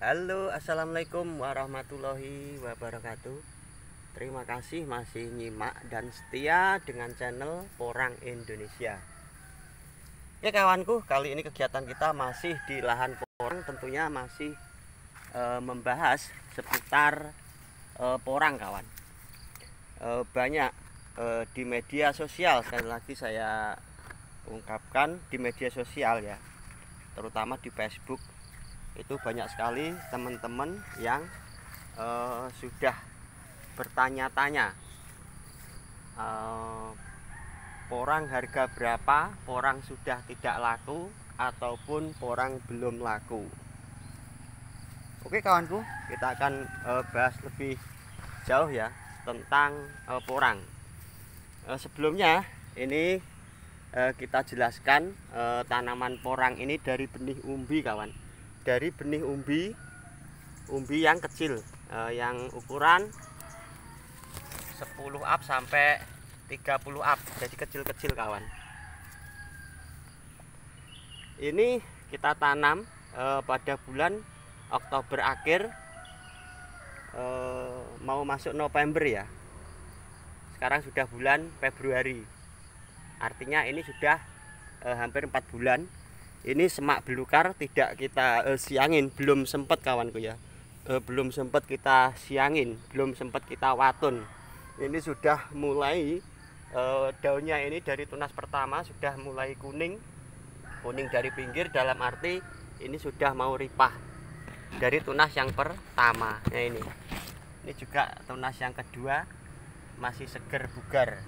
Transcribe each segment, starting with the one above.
Halo assalamualaikum warahmatullahi wabarakatuh Terima kasih masih nyimak dan setia dengan channel Porang Indonesia Oke kawanku kali ini kegiatan kita masih di lahan porang tentunya masih e, membahas seputar e, porang kawan e, Banyak e, di media sosial sekali lagi saya ungkapkan di media sosial ya terutama di Facebook itu banyak sekali teman-teman yang uh, sudah bertanya-tanya uh, porang harga berapa porang sudah tidak laku ataupun porang belum laku Oke kawanku kita akan uh, bahas lebih jauh ya tentang uh, porang uh, sebelumnya ini uh, kita jelaskan uh, tanaman porang ini dari benih umbi kawan dari benih umbi umbi yang kecil uh, yang ukuran 10 up sampai 30 up jadi kecil-kecil kawan ini kita tanam uh, pada bulan Oktober akhir uh, mau masuk November ya sekarang sudah bulan Februari artinya ini sudah uh, hampir 4 bulan ini semak belukar tidak kita uh, siangin belum sempat kawanku ya uh, belum sempat kita siangin belum sempat kita watun ini sudah mulai uh, daunnya ini dari tunas pertama sudah mulai kuning kuning dari pinggir dalam arti ini sudah mau ripah dari tunas yang pertama ya ini ini juga tunas yang kedua masih seger bugar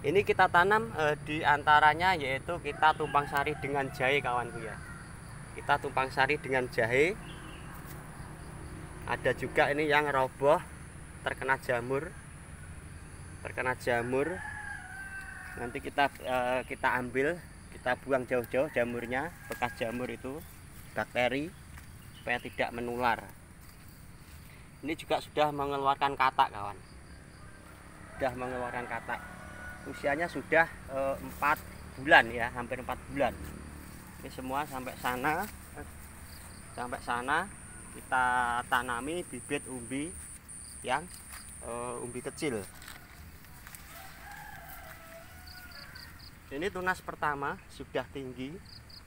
ini kita tanam eh, di antaranya yaitu kita tumpang sari dengan jahe kawanku ya. Kita tumpang sari dengan jahe. Ada juga ini yang roboh terkena jamur. Terkena jamur. Nanti kita eh, kita ambil, kita buang jauh-jauh jamurnya, bekas jamur itu, bakteri supaya tidak menular. Ini juga sudah mengeluarkan katak kawan. Sudah mengeluarkan katak usianya sudah eh, empat bulan ya hampir empat bulan ini semua sampai sana sampai sana kita tanami bibit umbi yang eh, umbi kecil ini tunas pertama sudah tinggi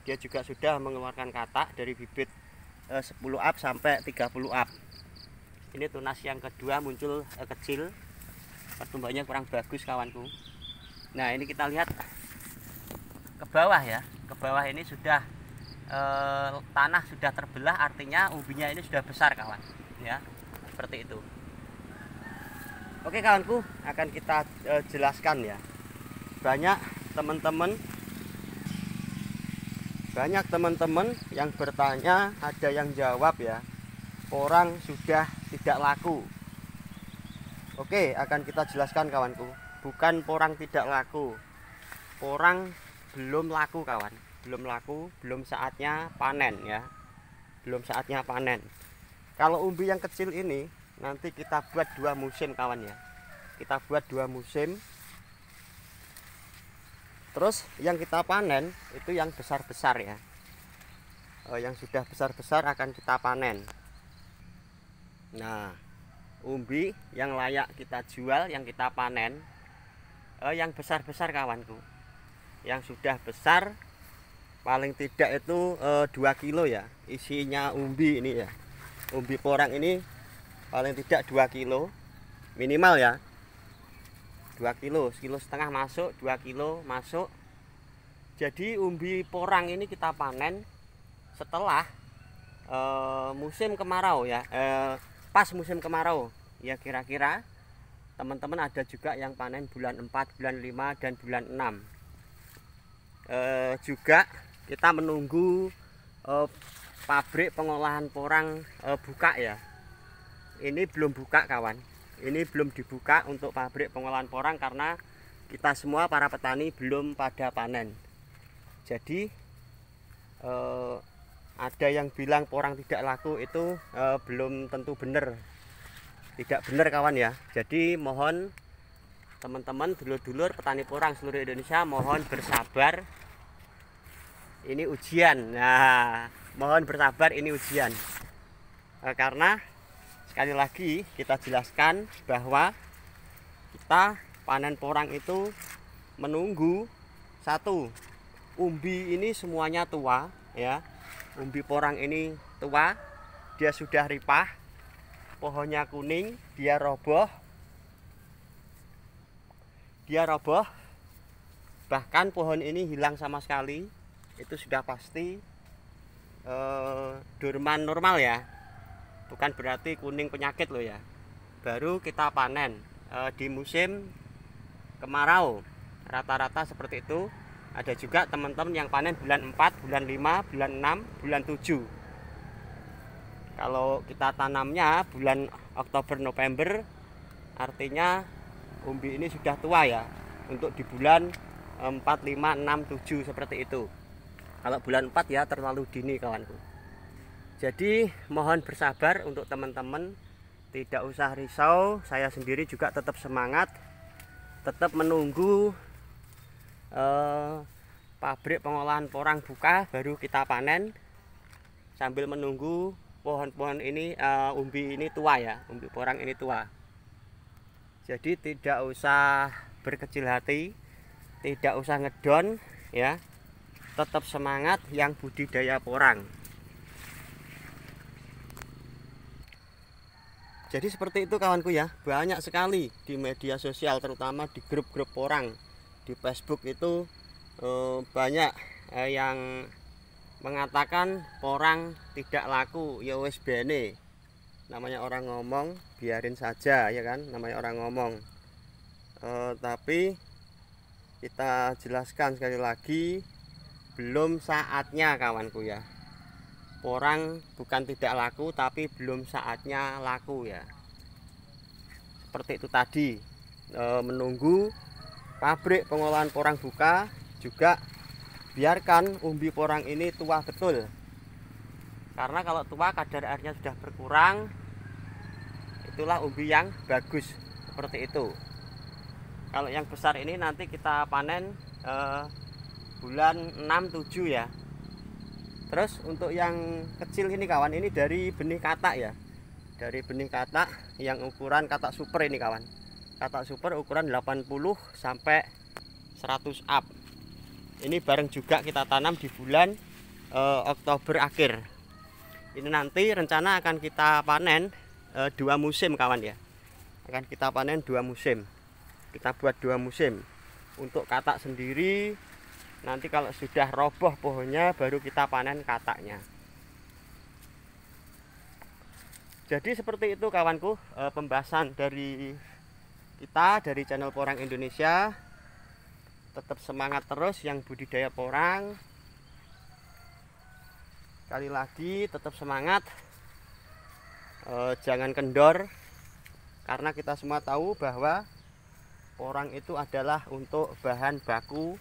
dia juga sudah mengeluarkan katak dari bibit eh, uh, 10 up sampai 30 up ini tunas yang kedua muncul kecil pertumbuhannya kurang bagus kawanku Nah ini kita lihat ke bawah ya, ke bawah ini sudah e, tanah sudah terbelah, artinya ubinya ini sudah besar kawan, ya seperti itu. Oke kawanku, akan kita e, jelaskan ya. Banyak teman-teman, banyak teman-teman yang bertanya, ada yang jawab ya. Orang sudah tidak laku. Oke, akan kita jelaskan kawanku bukan porang tidak laku porang belum laku kawan belum laku belum saatnya panen ya belum saatnya panen kalau umbi yang kecil ini nanti kita buat dua musim kawan ya kita buat dua musim terus yang kita panen itu yang besar-besar ya eh, yang sudah besar-besar akan kita panen nah umbi yang layak kita jual yang kita panen eh, yang besar-besar kawanku yang sudah besar paling tidak itu eh, 2 kilo ya isinya umbi ini ya umbi porang ini paling tidak 2 kilo minimal ya 2 kilo kilo setengah masuk 2 kilo masuk jadi umbi porang ini kita panen setelah eh, musim kemarau ya eh, pas musim kemarau ya kira-kira teman-teman ada juga yang panen bulan 4 bulan 5 dan bulan 6 e, juga kita menunggu e, pabrik pengolahan porang e, buka ya ini belum buka kawan ini belum dibuka untuk pabrik pengolahan porang karena kita semua para petani belum pada panen jadi e, ada yang bilang porang tidak laku itu e, belum tentu benar tidak benar kawan ya jadi mohon teman-teman dulur-dulur petani porang seluruh Indonesia mohon bersabar ini ujian nah mohon bersabar ini ujian eh, karena sekali lagi kita jelaskan bahwa kita panen porang itu menunggu satu umbi ini semuanya tua ya umbi porang ini tua dia sudah ripah pohonnya kuning dia roboh dia roboh bahkan pohon ini hilang sama sekali itu sudah pasti eh, durman normal ya bukan berarti kuning penyakit loh ya baru kita panen eh, di musim kemarau rata-rata seperti itu ada juga teman-teman yang panen bulan 4, bulan 5, bulan 6, bulan 7 kalau kita tanamnya bulan Oktober November artinya umbi ini sudah tua ya untuk di bulan 4 5 6 7 seperti itu kalau bulan 4 ya terlalu dini kawanku jadi mohon bersabar untuk teman-teman tidak usah risau saya sendiri juga tetap semangat tetap menunggu eh, pabrik pengolahan porang buka baru kita panen sambil menunggu pohon-pohon ini uh, umbi ini tua ya umbi porang ini tua jadi tidak usah berkecil hati tidak usah ngedon ya tetap semangat yang budidaya porang jadi seperti itu kawanku ya banyak sekali di media sosial terutama di grup-grup porang di Facebook itu uh, banyak uh, yang mengatakan porang tidak laku ya wis bene namanya orang ngomong biarin saja ya kan namanya orang ngomong e, tapi kita jelaskan sekali lagi belum saatnya kawanku ya porang bukan tidak laku tapi belum saatnya laku ya seperti itu tadi e, menunggu pabrik pengolahan porang buka juga biarkan umbi porang ini tua betul karena kalau tua kadar airnya sudah berkurang itulah umbi yang bagus seperti itu kalau yang besar ini nanti kita panen eh, bulan 6-7 ya terus untuk yang kecil ini kawan ini dari benih katak ya dari benih katak yang ukuran katak super ini kawan katak super ukuran 80 sampai 100 up ini bareng juga kita tanam di bulan e, Oktober akhir ini nanti rencana akan kita panen e, dua musim kawan ya akan kita panen dua musim kita buat dua musim untuk katak sendiri nanti kalau sudah roboh pohonnya baru kita panen kataknya jadi seperti itu kawanku e, pembahasan dari kita dari channel Porang Indonesia tetap semangat terus yang budidaya porang kali lagi tetap semangat e, jangan kendor karena kita semua tahu bahwa porang itu adalah untuk bahan baku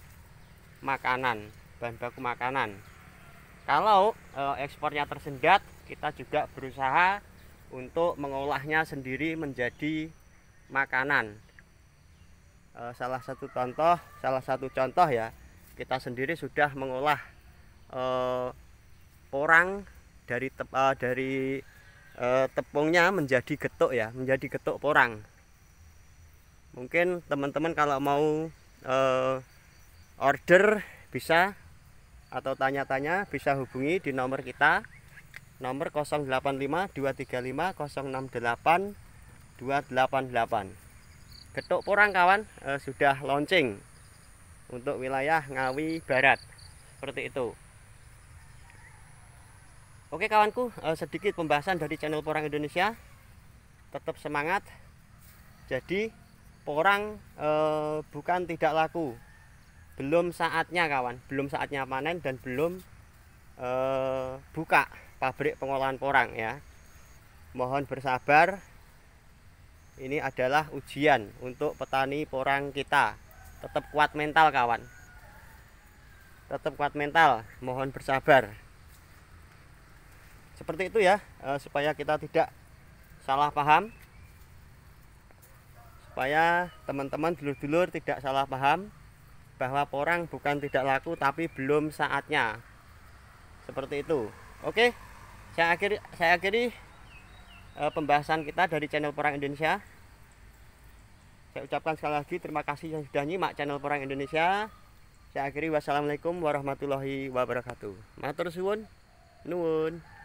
makanan bahan baku makanan kalau e, ekspornya tersendat kita juga berusaha untuk mengolahnya sendiri menjadi makanan Eh, salah satu contoh salah satu contoh ya kita sendiri sudah mengolah uh, eh, porang dari tep, uh, dari uh, tepungnya menjadi getuk ya menjadi getuk porang mungkin teman-teman kalau mau uh, order bisa atau tanya-tanya bisa hubungi di nomor kita nomor 085 235 068 288 Getuk Porang kawan eh, sudah launching untuk wilayah Ngawi Barat seperti itu. Oke kawanku eh, sedikit pembahasan dari channel Porang Indonesia. Tetap semangat. Jadi porang eh, bukan tidak laku. Belum saatnya kawan, belum saatnya panen dan belum buka pabrik pengolahan porang ya. Mohon bersabar ini adalah ujian untuk petani porang kita tetap kuat mental kawan tetap kuat mental mohon bersabar seperti itu ya eh, supaya kita tidak salah paham supaya teman-teman dulur-dulur tidak salah paham bahwa porang bukan tidak laku tapi belum saatnya seperti itu oke saya akhiri saya akhiri e, pembahasan kita dari channel Porang Indonesia. Saya ucapkan sekali lagi terima kasih yang sudah nyimak channel Porang Indonesia. Saya akhiri wassalamualaikum warahmatullahi wabarakatuh. Matur suwun. Nuwun.